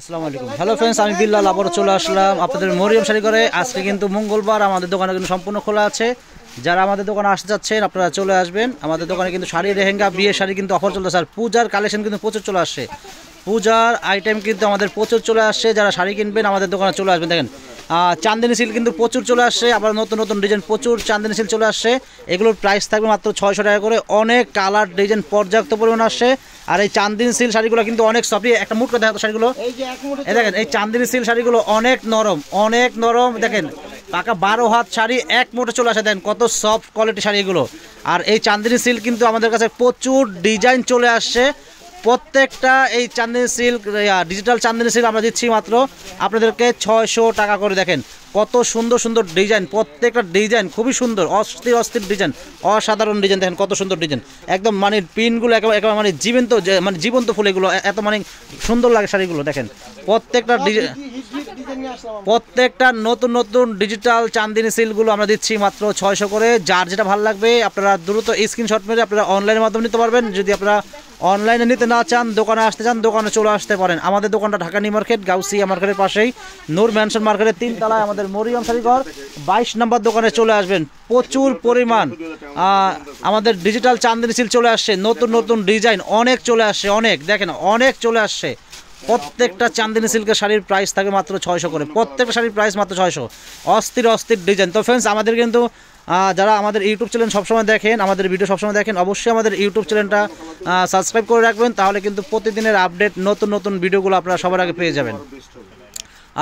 আসসালামু আলাইকুম hello friends আমি বিল্লাল আবার চলে আসলাম আপনাদের মরিয়ম শাড়ি করে আজকে কিন্তু মঙ্গলবার আমাদের দোকানে কিন্তু সম্পূর্ণ খোলা আছে যারা আমাদের দোকানে আসতে যাচ্ছেন আপনারা চলে আসবেন আমাদের দোকানে কিন্তু শাড়ি রেহেঙ্গা বিয়ে শাড়ি কিন্তু অফার চলতেছে আর পূজার কালেকশন কিন্তু প্রচুর চলে আসে পূজার আইটেম কিন্তু আমাদের প্রচুর চলে আসছে যারা শাড়ি কিনবেন আমাদের দোকানে চলে আসবেন দেখেন চান্দিনী সিল কিন্তু প্রচুর চলে আসছে আবার নতুন নতুন ডিজাইন প্রচুর চান্দিনী সিল চলে আসছে এগুলোর প্রাইস থাকবে মাত্র ছয়শো টাকা করে অনেক কালার ডিজাইন পর্যাপ্ত পরিমাণ আসছে আর এই চান্দিনী সিল শাড়িগুলো কিন্তু অনেক সবই একটা মুট করে দেখা শাড়িগুলো এই দেখেন এই চান্দিনী সিল শাড়িগুলো অনেক নরম অনেক নরম দেখেন পাকা বারো হাত শাড়ি এক মোটে চলে আসে দেন কত সফট কোয়ালিটি শাড়িগুলো আর এই চান্দিনী সিল কিন্তু আমাদের কাছে প্রচুর ডিজাইন চলে আসছে প্রত্যেকটা এই Chandini silk digital Chandini silk আমরা দিচ্ছি মাত্র আপনাদেরকে ছয়শো টাকা করে দেখেন কত সুন্দর সুন্দর ডিজাইন প্রত্যেকটা ডিজাইন খুবই সুন্দর অস্থির অস্থির ডিজাইন অসাধারণ ডিজাইন দেখেন কত সুন্দর ডিজাইন একদম মানে পিনগুলো একেবারে একেবারে মানে জীবন্ত মানে জীবন্ত ফুল এগুলো এত মানে সুন্দর লাগে শাড়িগুলো দেখেন প্রত্যেকটা ডিজাইন প্রত্যেকটা নতুন নতুন ডিজিটাল চান্দিনী সিলগুলো আমরা দিচ্ছি মাত্র ছয়শো করে যার যেটা ভালো লাগবে আপনারা দ্রুত স্ক্রিনশট মেরে আপনারা অনলাইনের মাধ্যমে নিতে পারবেন যদি আপনারা অনলাইনে নিতে না চান দোকানে আসতে চান দোকানে চলে আসতে পারেন আমাদের দোকানটা ঢাকা নিউ মার্কেট গাউসিয়া মার্কেটের পাশেই নূর ম্যানশন মার্কেটের তিনতলায় আমাদের মরিয়াম সারিগর বাইশ নম্বর দোকানে চলে আসবেন প্রচুর পরিমাণ আমাদের ডিজিটাল চান্দিনী সিল চলে আসছে নতুন নতুন ডিজাইন অনেক চলে আসছে অনেক দেখেন অনেক চলে আসছে প্রত্যেকটা চান্দিনী সিল্কের শাড়ির প্রাইস থাকে মাত্র ছয়শো করে প্রত্যেকটা শাড়ির প্রাইস মাত্র ছয়শো অস্থির অস্থির ডিজাইন তো ফ্রেন্ডস আমাদের কিন্তু যারা আমাদের ইউটিউব চ্যানেল সবসময় দেখেন আমাদের ভিডিও সবসময় দেখেন অবশ্যই আমাদের ইউটিউব চ্যানেলটা সাবস্ক্রাইব করে রাখবেন তাহলে কিন্তু প্রতিদিনের আপডেট নতুন নতুন ভিডিওগুলো আপনারা সবার আগে পেয়ে যাবেন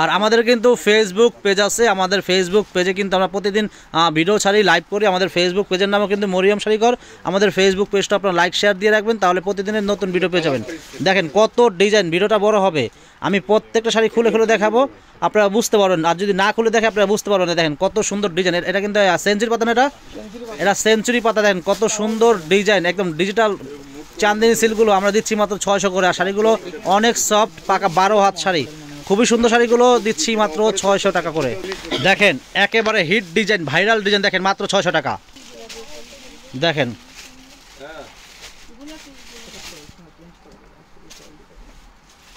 আর আমাদের কিন্তু ফেসবুক পেজ আছে আমাদের ফেসবুক পেজে কিন্তু আমরা প্রতিদিন ভিডিও ছাড়ি লাইভ করি আমাদের ফেসবুক পেজের নামও কিন্তু মরিয়ম শাড়িকর আমাদের ফেসবুক পেজটা আপনারা লাইক শেয়ার দিয়ে রাখবেন তাহলে প্রতিদিনের নতুন ভিডিও পেয়ে যাবেন দেখেন কত ডিজাইন ভিডিওটা বড় হবে আমি প্রত্যেকটা শাড়ি খুলে খুলে দেখাবো আপনারা বুঝতে পারবেন আর যদি না খুলে দেখে আপনারা বুঝতে পারবেন দেখেন কত সুন্দর ডিজাইন এটা কিন্তু সেঞ্চুরি পাতা না এটা এটা সেঞ্চুরি পাতা দেখেন কত সুন্দর ডিজাইন একদম ডিজিটাল চান্দিনী সিলগুলো আমরা দিচ্ছি মাত্র ছয়শো করে আর শাড়িগুলো অনেক সফট পাকা বারো হাত শাড়ি খুবই সুন্দর শাড়িগুলো দিচ্ছি মাত্র ছয়শো টাকা করে দেখেন একেবারে হিট ডিজাইন ভাইরাল ডিজাইন দেখেন মাত্র ছয়শো টাকা দেখেন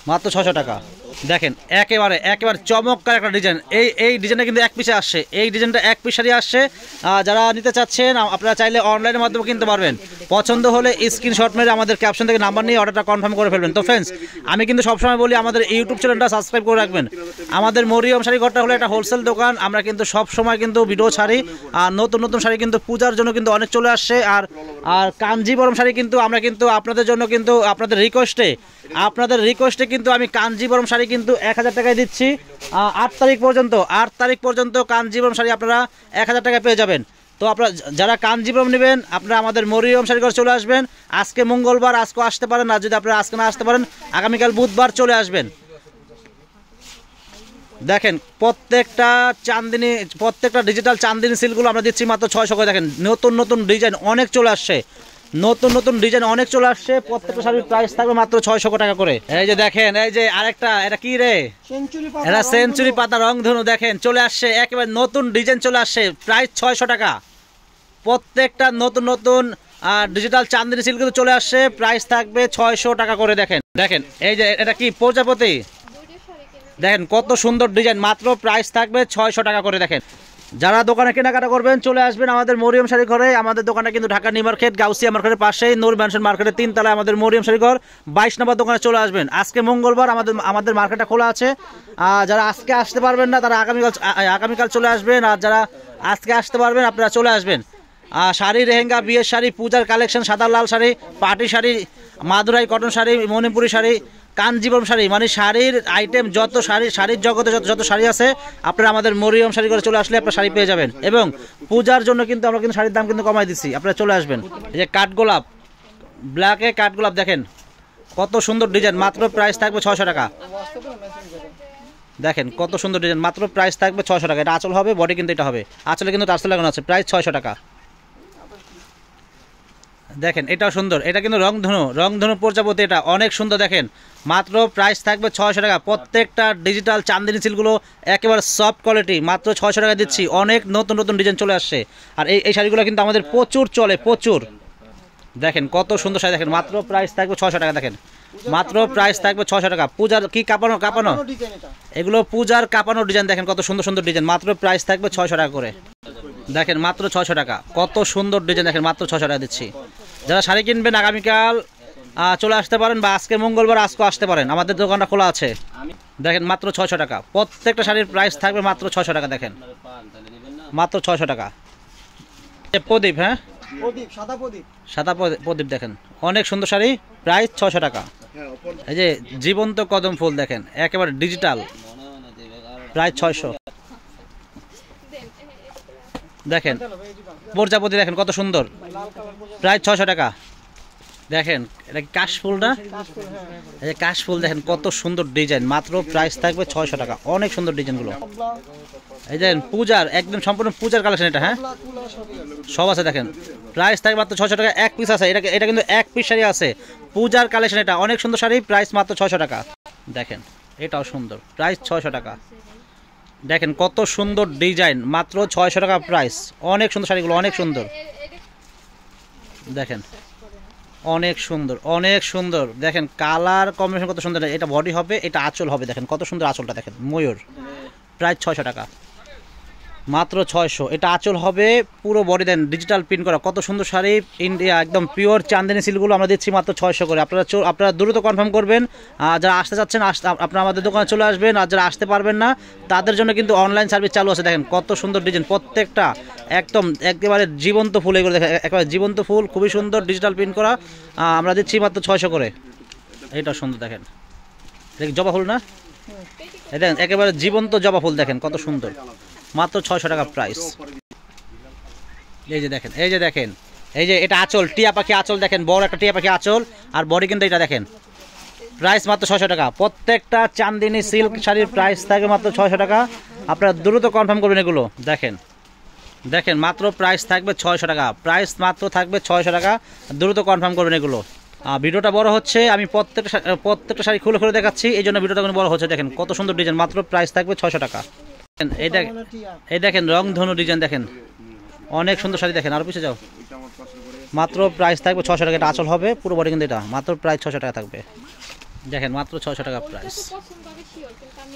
মাত্র ছশো টাকা দেখেন একেবারে একেবারে চমৎকার একটা ডিজাইন এই এই ডিজাইনটা কিন্তু এক পিসে আসছে এই ডিজাইনটা এক পিসারই আসছে যারা নিতে চাচ্ছেন আপনারা চাইলে অনলাইনের মাধ্যমে কিনতে পারবেন পছন্দ হলে স্ক্রিনশট মেরে আমাদের ক্যাপশন থেকে নাম্বার নিয়ে অর্ডারটা কনফার্ম করে ফেলবেন তো ফ্রেন্ডস আমি কিন্তু সবসময় বলি আমাদের ইউটিউব চ্যানেলটা সাবস্ক্রাইব করে রাখবেন আমাদের মরিয়ম শাড়ি ঘরটা হলো একটা হোলসেল দোকান আমরা কিন্তু সবসময় কিন্তু ভিডিও ছাড়ি আর নতুন নতুন শাড়ি কিন্তু পূজার জন্য কিন্তু অনেক চলে আসছে আর আর কাঞ্জিবরম শাড়ি কিন্তু আমরা কিন্তু আপনাদের জন্য কিন্তু আপনাদের রিকোয়েস্টে আপনাদের রিকোয়েস্টে কিন্তু আমি কাঞ্জিবরম শাড়ি শাড়ি কিন্তু এক হাজার টাকায় দিচ্ছি আট তারিখ পর্যন্ত আট তারিখ পর্যন্ত কাঞ্জিবরম শাড়ি আপনারা এক হাজার টাকায় পেয়ে যাবেন তো আপনারা যারা কাঞ্জিবরম নেবেন আপনারা আমাদের মরিয়ম শাড়িঘর চলে আসবেন আজকে মঙ্গলবার আজকে আসতে পারেন আর যদি আপনারা আজকে না আসতে পারেন আগামীকাল বুধবার চলে আসবেন দেখেন প্রত্যেকটা চান্দিনী প্রত্যেকটা ডিজিটাল চান্দিনী সিলগুলো আমরা দিচ্ছি মাত্র ছয়শো করে দেখেন নতুন নতুন ডিজাইন অনেক চলে আসছে নতুন নতুন ডিজাইন অনেক চলে আসছে প্রত্যেকটা শাড়ির প্রাইস থাকবে মাত্র ছয়শো টাকা করে এই যে দেখেন এই যে আরেকটা এটা কি রে এটা সেঞ্চুরি পাতা ধনু দেখেন চলে আসছে একেবারে নতুন ডিজাইন চলে আসছে প্রাইস ছয়শো টাকা প্রত্যেকটা নতুন নতুন ডিজিটাল চান্দিনী সিল্ক চলে আসছে প্রাইস থাকবে ছয়শো টাকা করে দেখেন দেখেন এই যে এটা কি প্রজাপতি দেখেন কত সুন্দর ডিজাইন মাত্র প্রাইস থাকবে ছয়শো টাকা করে দেখেন যারা দোকানে কেনাকাটা করবেন চলে আসবেন আমাদের মরিয়ম শাড়ি ঘরে আমাদের দোকানটা কিন্তু ঢাকা নিউ মার্কেট গাউসিয়া মার্কেটের পাশেই নূর ম্যানশন মার্কেটের তিনতলায় আমাদের মরিয়ম শাড়ি ঘর বাইশ নম্বর দোকানে চলে আসবেন আজকে মঙ্গলবার আমাদের আমাদের মার্কেটটা খোলা আছে যারা আজকে আসতে পারবেন না তারা আগামীকাল আগামীকাল চলে আসবেন আর যারা আজকে আসতে পারবেন আপনারা চলে আসবেন শাড়ি রেহেঙ্গা বিয়ের শাড়ি পূজার কালেকশন সাদা লাল শাড়ি পাটি শাড়ি মাদুরাই কটন শাড়ি মণিপুরি শাড়ি কাঞ্জিবরম শাড়ি মানে শাড়ির আইটেম যত শাড়ি শাড়ির জগতে যত যত শাড়ি আছে আপনারা আমাদের মরিয়ম শাড়ি করে চলে আসলে আপনারা শাড়ি পেয়ে যাবেন এবং পূজার জন্য কিন্তু আমরা কিন্তু শাড়ির দাম কিন্তু কমাই দিচ্ছি আপনারা চলে আসবেন এই যে কাঠগোলাপ ব্ল্যাকে কাঠগোলাপ দেখেন কত সুন্দর ডিজাইন মাত্র প্রাইস থাকবে ছশো টাকা দেখেন কত সুন্দর ডিজাইন মাত্র প্রাইস থাকবে ছশো টাকা এটা আচল হবে বডি কিন্তু এটা হবে আচলে কিন্তু আচল লাগানো আছে প্রাইস ছয়শো টাকা দেখেন এটাও সুন্দর এটা কিন্তু রংধনু রংধনু প্রজাপতি এটা অনেক সুন্দর দেখেন মাত্র প্রাইস থাকবে ছয়শো টাকা প্রত্যেকটা ডিজিটাল চান্দিনী সিলগুলো একেবারে সফট কোয়ালিটি মাত্র ছয়শো টাকা দিচ্ছি অনেক নতুন নতুন ডিজাইন চলে আসছে আর এই এই শাড়িগুলো কিন্তু আমাদের প্রচুর চলে প্রচুর দেখেন কত সুন্দর শাড়ি দেখেন মাত্র প্রাইস থাকবে ছশো টাকা দেখেন মাত্র প্রাইস থাকবে ছশো টাকা পূজার কি কাপানো কাপানো এগুলো পূজার কাপানো ডিজাইন দেখেন কত সুন্দর সুন্দর ডিজাইন মাত্র প্রাইস থাকবে ছশো টাকা করে দেখেন মাত্র ছশো টাকা কত সুন্দর ডিজাইন দেখেন মাত্র ছশো টাকা দিচ্ছি যারা শাড়ি কিনবেন আগামীকাল চলে আসতে পারেন বা আজকে মঙ্গলবার আজকে আসতে পারেন আমাদের দোকানটা খোলা আছে দেখেন মাত্র ছয়শো টাকা প্রত্যেকটা শাড়ির প্রাইস থাকবে মাত্র ছয়শো টাকা দেখেন মাত্র ছয়শো টাকা প্রদীপ হ্যাঁ সাদা প্রদীপ দেখেন অনেক সুন্দর শাড়ি প্রাইস ছশো টাকা হ্যাঁ, এই যে জীবন্ত কদম ফুল দেখেন একেবারে ডিজিটাল প্রায় ছয়শো দেখেন প্রজাপতি দেখেন কত সুন্দর প্রায় ছশো টাকা দেখেন এটা কি কাশফুল না এই যে কাশফুল দেখেন কত সুন্দর ডিজাইন মাত্র প্রাইস থাকবে ছয়শো টাকা অনেক সুন্দর ডিজাইনগুলো এই দেখেন পূজার একদম সম্পূর্ণ পূজার কালেকশন এটা হ্যাঁ সব আছে দেখেন প্রাইস থাকবে মাত্র ছশো টাকা এক পিস আছে এটা এটা কিন্তু এক পিস শাড়ি আছে পূজার কালেকশন এটা অনেক সুন্দর শাড়ি প্রাইস মাত্র ছশো টাকা দেখেন এটাও সুন্দর প্রাইস ছয়শো টাকা দেখেন কত সুন্দর ডিজাইন মাত্র ছয়শো টাকা প্রাইস অনেক সুন্দর শাড়িগুলো অনেক সুন্দর দেখেন অনেক সুন্দর অনেক সুন্দর দেখেন কালার কম্বিনেশন কত সুন্দর এটা বডি হবে এটা আঁচল হবে দেখেন কত সুন্দর আঁচলটা দেখেন ময়ূর প্রায় ছয়শো টাকা মাত্র ছয়শো এটা আঁচল হবে পুরো বডি দেন ডিজিটাল প্রিন্ট করা কত সুন্দর শাড়ি ইন্ডিয়া একদম পিওর চান্দিনী সিলগুলো আমরা দিচ্ছি মাত্র ছয়শো করে আপনারা আপনারা দ্রুত কনফার্ম করবেন যারা আসতে চাচ্ছেন আপনারা আমাদের দোকানে চলে আসবেন আর যারা আসতে পারবেন না তাদের জন্য কিন্তু অনলাইন সার্ভিস চালু আছে দেখেন কত সুন্দর ডিজাইন প্রত্যেকটা একদম একেবারে জীবন্ত ফুল এগুলো দেখেন একেবারে জীবন্ত ফুল খুবই সুন্দর ডিজিটাল প্রিন্ট করা আমরা দিচ্ছি মাত্র ছয়শো করে এটা সুন্দর দেখেন দেখেন জবা ফুল না দেখেন একেবারে জীবন্ত জবা ফুল দেখেন কত সুন্দর মাত্র ছয়শো টাকা প্রাইস এই যে দেখেন এই যে দেখেন এই যে এটা আঁচল টিয়া পাখি আঁচল দেখেন বড় একটা টিয়া পাখি আঁচল আর বডি কিন্তু এটা দেখেন প্রাইস মাত্র ছয়শো টাকা প্রত্যেকটা চান্দিনী সিল্ক শাড়ির প্রাইস থাকে মাত্র ছয়শো টাকা আপনারা দ্রুত কনফার্ম করবেন এগুলো দেখেন দেখেন মাত্র প্রাইস থাকবে ছয়শো টাকা প্রাইস মাত্র থাকবে ছয়শো টাকা দ্রুত কনফার্ম করবেন এগুলো ভিডিওটা বড় হচ্ছে আমি প্রত্যেকটা প্রত্যেকটা শাড়ি খুলে খুলে দেখাচ্ছি এই জন্য ভিডিওটা বড় হচ্ছে দেখেন কত সুন্দর ডিজাইন মাত্র প্রাইস থাকবে ছয়শো টাকা এই দেখেন রং ধনু ডিজাইন দেখেন অনেক সুন্দর শাড়ি দেখেন আর পিছিয়ে যাও মাত্র প্রাইস থাকবে ছশো টাকা এটা আচল হবে পুরো বডি কিন্তু এটা মাত্র প্রাইস ছশো টাকা থাকবে দেখেন মাত্র ছশো টাকা প্রাইস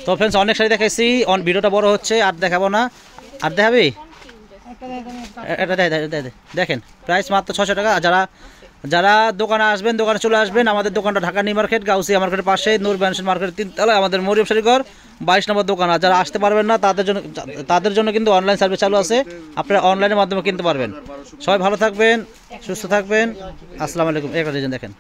তো ফ্রেন্ডস অনেক শাড়ি দেখাইছি অন ভিডিওটা বড় হচ্ছে আর দেখাবো না আর দেখাবি এটা দেখেন প্রাইস মাত্র ছশো টাকা যারা যারা দোকানে আসবেন দোকানে চলে আসবেন আমাদের দোকানটা ঢাকা নিউ মার্কেট গাউসি মার্কেটের পাশে নূর ব্যানসন মার্কেট তিনতলায় আমাদের মরিয়ম শরীগর বাইশ নম্বর দোকান আর যারা আসতে পারবেন না তাদের জন্য তাদের জন্য কিন্তু অনলাইন সার্ভিস চালু আছে আপনারা অনলাইনের মাধ্যমে কিনতে পারবেন সবাই ভালো থাকবেন সুস্থ থাকবেন আসসালামু আলাইকুম এক দেখেন